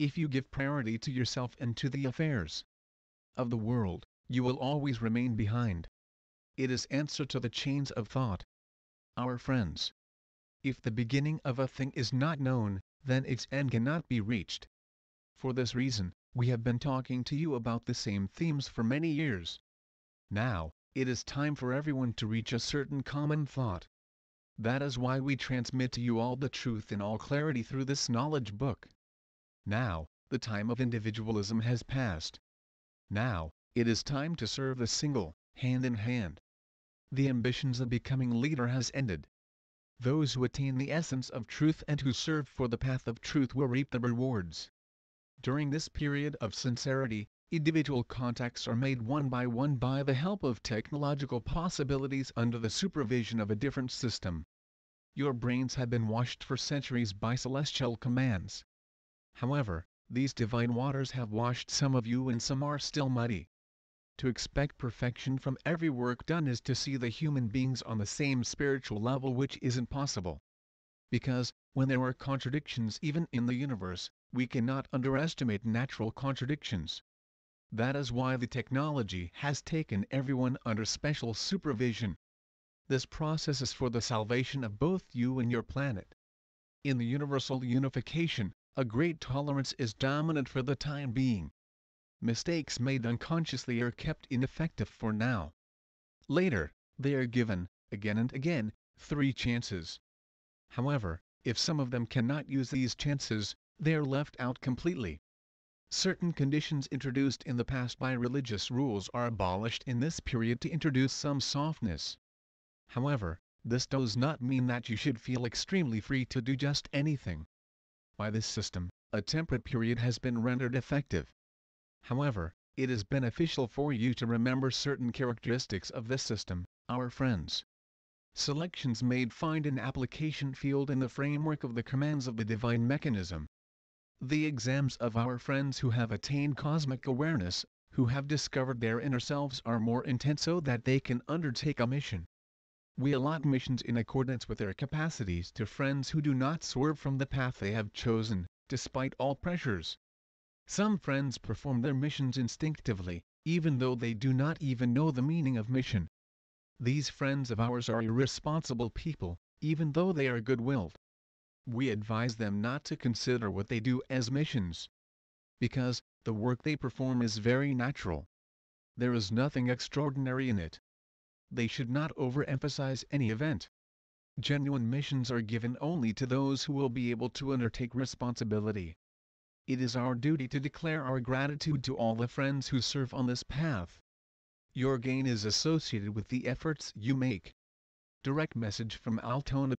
If you give priority to yourself and to the affairs of the world, you will always remain behind. It is answer to the chains of thought. Our friends. If the beginning of a thing is not known, then its end cannot be reached. For this reason, we have been talking to you about the same themes for many years. Now, it is time for everyone to reach a certain common thought. That is why we transmit to you all the truth in all clarity through this knowledge book. Now, the time of individualism has passed. Now, it is time to serve the single, hand in hand. The ambitions of becoming leader has ended. Those who attain the essence of truth and who serve for the path of truth will reap the rewards. During this period of sincerity, individual contacts are made one by one by the help of technological possibilities under the supervision of a different system. Your brains have been washed for centuries by celestial commands. However, these divine waters have washed some of you and some are still muddy. To expect perfection from every work done is to see the human beings on the same spiritual level which isn't possible. Because, when there are contradictions even in the universe, we cannot underestimate natural contradictions. That is why the technology has taken everyone under special supervision. This process is for the salvation of both you and your planet. In the universal unification, a great tolerance is dominant for the time being. Mistakes made unconsciously are kept ineffective for now. Later, they are given, again and again, three chances. However, if some of them cannot use these chances, they are left out completely. Certain conditions introduced in the past by religious rules are abolished in this period to introduce some softness. However, this does not mean that you should feel extremely free to do just anything. By this system, a temperate period has been rendered effective. However, it is beneficial for you to remember certain characteristics of this system, our friends. Selections made find an application field in the framework of the commands of the divine mechanism. The exams of our friends who have attained cosmic awareness, who have discovered their inner selves are more intense so that they can undertake a mission we allot missions in accordance with their capacities to friends who do not swerve from the path they have chosen, despite all pressures. Some friends perform their missions instinctively, even though they do not even know the meaning of mission. These friends of ours are irresponsible people, even though they are good-willed. We advise them not to consider what they do as missions. Because, the work they perform is very natural. There is nothing extraordinary in it they should not overemphasize any event. Genuine missions are given only to those who will be able to undertake responsibility. It is our duty to declare our gratitude to all the friends who serve on this path. Your gain is associated with the efforts you make. Direct message from Altona